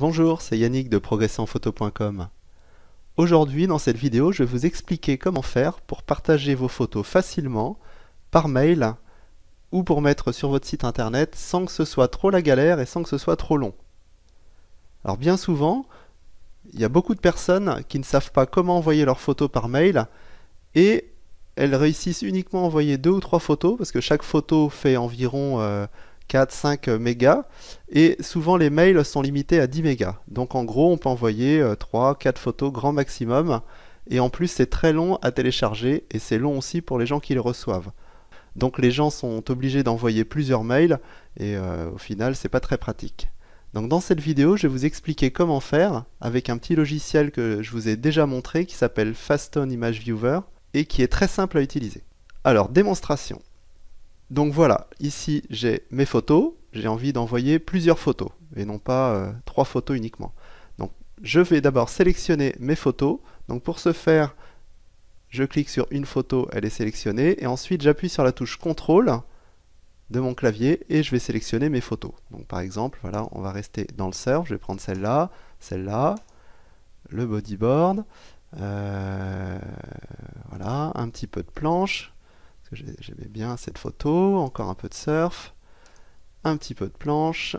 Bonjour, c'est Yannick de progressantphoto.com. Aujourd'hui, dans cette vidéo, je vais vous expliquer comment faire pour partager vos photos facilement, par mail, ou pour mettre sur votre site internet sans que ce soit trop la galère et sans que ce soit trop long. Alors bien souvent, il y a beaucoup de personnes qui ne savent pas comment envoyer leurs photos par mail, et elles réussissent uniquement à envoyer deux ou trois photos, parce que chaque photo fait environ... Euh, 4, 5 mégas. Et souvent, les mails sont limités à 10 mégas. Donc, en gros, on peut envoyer 3, euh, 4 photos grand maximum. Et en plus, c'est très long à télécharger et c'est long aussi pour les gens qui le reçoivent. Donc, les gens sont obligés d'envoyer plusieurs mails et euh, au final, c'est pas très pratique. Donc, dans cette vidéo, je vais vous expliquer comment faire avec un petit logiciel que je vous ai déjà montré qui s'appelle Fastone Image Viewer et qui est très simple à utiliser. Alors, démonstration. Donc voilà, ici j'ai mes photos, j'ai envie d'envoyer plusieurs photos, et non pas euh, trois photos uniquement. Donc je vais d'abord sélectionner mes photos, donc pour ce faire, je clique sur une photo, elle est sélectionnée, et ensuite j'appuie sur la touche CTRL de mon clavier, et je vais sélectionner mes photos. Donc par exemple, voilà, on va rester dans le surf, je vais prendre celle-là, celle-là, le bodyboard, euh, voilà, un petit peu de planche, J'aimais bien cette photo, encore un peu de surf, un petit peu de planche,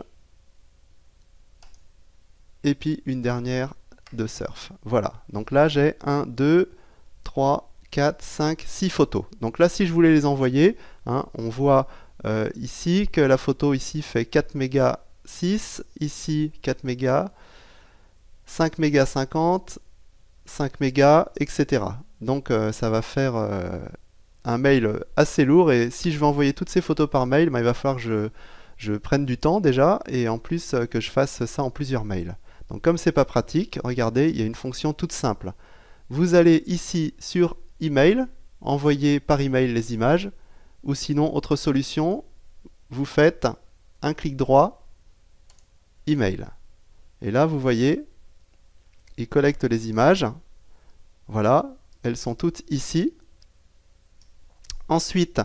et puis une dernière de surf. Voilà, donc là j'ai 1, 2, 3, 4, 5, 6 photos. Donc là si je voulais les envoyer, hein, on voit euh, ici que la photo ici fait 4 mégas 6, ici 4 mégas, 5 mégas 50, 5 mégas, etc. Donc euh, ça va faire... Euh, un mail assez lourd et si je veux envoyer toutes ces photos par mail, bah, il va falloir que je, je, prenne du temps déjà et en plus euh, que je fasse ça en plusieurs mails. Donc comme c'est pas pratique, regardez, il y a une fonction toute simple. Vous allez ici sur email, envoyer par email les images ou sinon autre solution, vous faites un clic droit email. Et là vous voyez, il collecte les images. Voilà, elles sont toutes ici. Ensuite,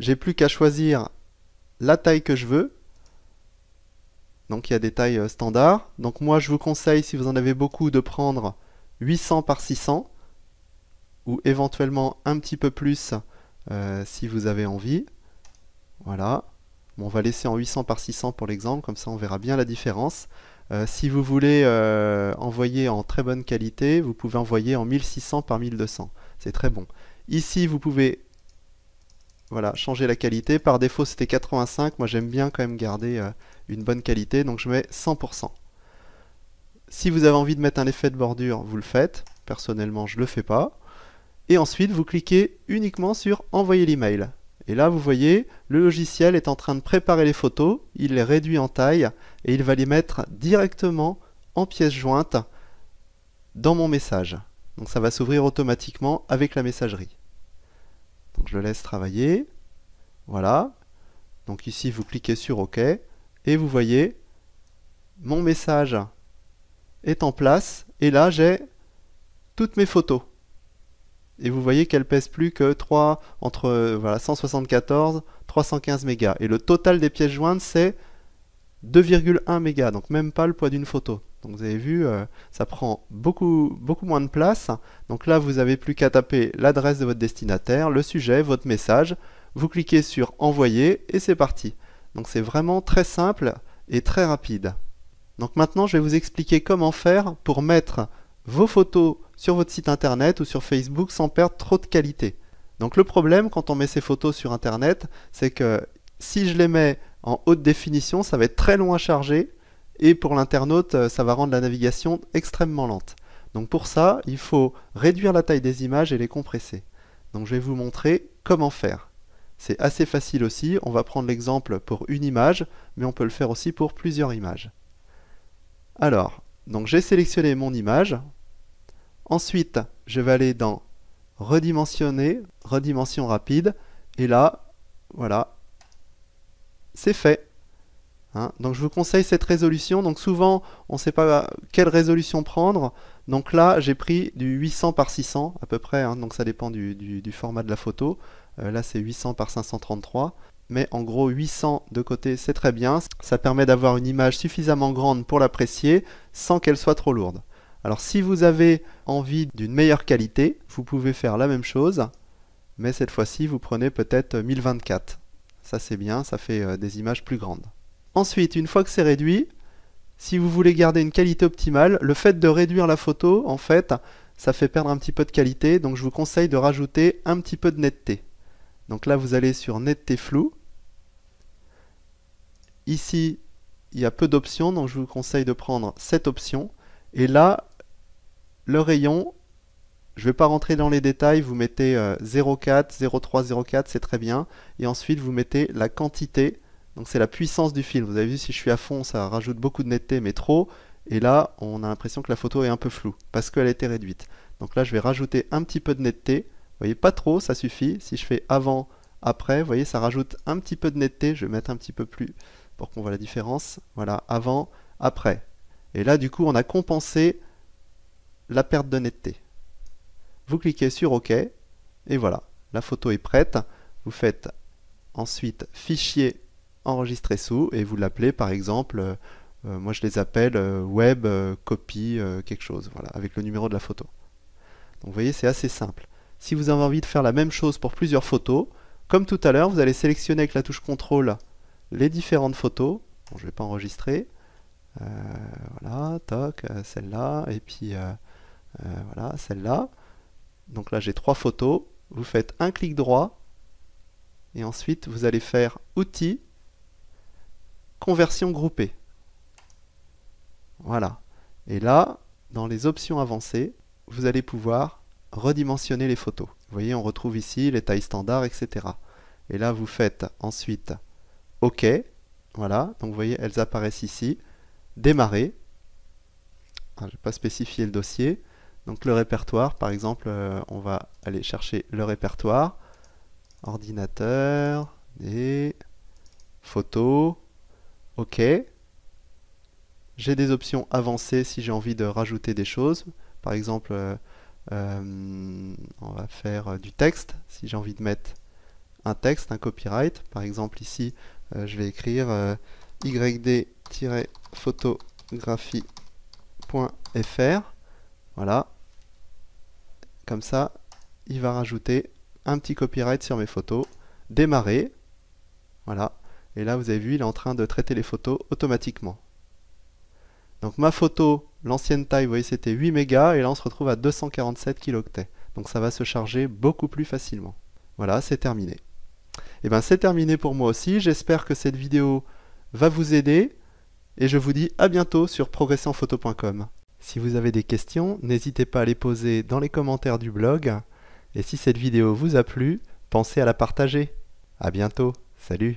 j'ai plus qu'à choisir la taille que je veux. Donc il y a des tailles euh, standards. Donc moi je vous conseille, si vous en avez beaucoup, de prendre 800 par 600 ou éventuellement un petit peu plus euh, si vous avez envie. Voilà. on va laisser en 800 par 600 pour l'exemple, comme ça on verra bien la différence. Euh, si vous voulez envoyer en très bonne qualité, vous pouvez envoyer en 1600 par 1200. C'est très bon. Ici, vous pouvez voilà, changer la qualité. Par défaut, c'était 85. Moi, j'aime bien quand même garder euh, une bonne qualité, donc je mets 100%. Si vous avez envie de mettre un effet de bordure, vous le faites. Personnellement, je ne le fais pas. Et ensuite, vous cliquez uniquement sur « Envoyer l'email ». Et là, vous voyez, le logiciel est en train de préparer les photos, il les réduit en taille, et il va les mettre directement en pièce jointe dans mon message. Donc ça va s'ouvrir automatiquement avec la messagerie. Donc je le laisse travailler. Voilà. Donc ici, vous cliquez sur OK. Et vous voyez, mon message est en place. Et là, j'ai toutes mes photos. Et vous voyez qu'elles pèsent plus que 3, entre euh, voilà, 174, 315 mégas. Et le total des pièces jointes, c'est 2,1 mégas. Donc même pas le poids d'une photo vous avez vu, euh, ça prend beaucoup, beaucoup moins de place. Donc là, vous n'avez plus qu'à taper l'adresse de votre destinataire, le sujet, votre message. Vous cliquez sur Envoyer et c'est parti. Donc c'est vraiment très simple et très rapide. Donc maintenant, je vais vous expliquer comment faire pour mettre vos photos sur votre site internet ou sur Facebook sans perdre trop de qualité. Donc le problème quand on met ces photos sur internet, c'est que si je les mets en haute définition, ça va être très long à charger et pour l'internaute, euh, ça va rendre la navigation extrêmement lente. Donc pour ça, il faut réduire la taille des images et les compresser. Donc je vais vous montrer comment faire. C'est assez facile aussi, on va prendre l'exemple pour une image, mais on peut le faire aussi pour plusieurs images. Alors, donc j'ai sélectionné mon image. Ensuite, je vais aller dans redimensionner, redimension rapide, et là, voilà, c'est fait. Hein. donc je vous conseille cette résolution. Donc souvent, on ne sait pas quelle résolution prendre. Donc là, j'ai pris du 800 par 600 à peu près. Hein. Donc ça dépend du, format de la photo. Euh, là, c'est 800 par 533. Mais en gros, 800 de côté, c'est très bien. Ça permet d'avoir une image suffisamment grande pour l'apprécier sans qu'elle soit trop lourde. Alors si vous avez envie d'une meilleure qualité, vous pouvez faire la même chose. Mais cette fois-ci, vous prenez peut-être 1024. Ça c'est bien, ça fait euh, des images plus grandes. Ensuite, une fois que c'est réduit, si vous voulez garder une qualité optimale, le fait de réduire la photo, en fait, ça fait perdre un petit peu de qualité, donc je vous conseille de rajouter un petit peu de netteté. Donc là, vous allez sur netteté flou. Ici, il y a peu d'options, donc je vous conseille de prendre cette option. Et là, le rayon, je ne vais pas rentrer dans les détails, vous mettez 0,4, 0,3, 0,4, c'est très bien. Et ensuite, vous mettez la quantité donc c'est la puissance du film. Vous avez vu, si je suis à fond, ça rajoute beaucoup de netteté, mais trop. Et là, on a l'impression que la photo est un peu floue, parce qu'elle a été réduite. Donc là, je vais rajouter un petit peu de netteté. Vous voyez, pas trop, ça suffit. Si je fais avant, après, vous voyez, ça rajoute un petit peu de netteté. Je vais mettre un petit peu plus pour qu'on voit la différence. Voilà, avant, après. Et là, du coup, on a compensé la perte de netteté. Vous cliquez sur OK, et voilà, la photo est prête. Vous faites ensuite Fichier, enregistrer sous et vous l'appelez par exemple, euh, euh, moi je les appelle euh, web copy quelque chose, voilà, avec le numéro de la photo. Donc vous voyez, c'est assez simple. Si vous avez envie de faire la même chose pour plusieurs photos, comme tout à l'heure, vous allez sélectionner avec la touche CTRL les différentes photos. je ne vais pas enregistrer. voilà, toc, celle-là, et puis voilà, celle-là. Donc là, j'ai trois photos. Vous faites un clic droit et ensuite vous allez faire outils, conversion groupée. Voilà. Et là, dans les options avancées, vous allez pouvoir redimensionner les photos. Vous voyez, on retrouve ici les tailles standards, etc. Et là, vous faites ensuite OK. Voilà, donc vous voyez, elles apparaissent ici. Démarrer. Ah, je n'ai pas spécifié le dossier. Donc le répertoire, par exemple, euh, on va aller chercher le répertoire. Ordinateur, des photos, OK. J'ai des options avancées si j'ai envie de rajouter des choses. Par exemple, euh, euh, on va faire euh, du texte. Si j'ai envie de mettre un texte, un copyright, par exemple ici, je vais écrire yd-photographie.fr. Voilà. Comme ça, il va rajouter un petit copyright sur mes photos. Démarrer. Voilà. Et là, vous avez vu, il est en train de traiter les photos automatiquement. Donc ma photo, l'ancienne taille, vous voyez, c'était 8 mégas, et là on se retrouve à 247 kiloctets. Donc ça va se charger beaucoup plus facilement. Voilà, c'est terminé. Et eh bien c'est terminé pour moi aussi, j'espère que cette vidéo va vous aider, et je vous dis à bientôt sur ProgresserEnPhoto.com Si vous avez des questions, n'hésitez pas à les poser dans les commentaires du blog, et si cette vidéo vous a plu, pensez à la partager. A bientôt, salut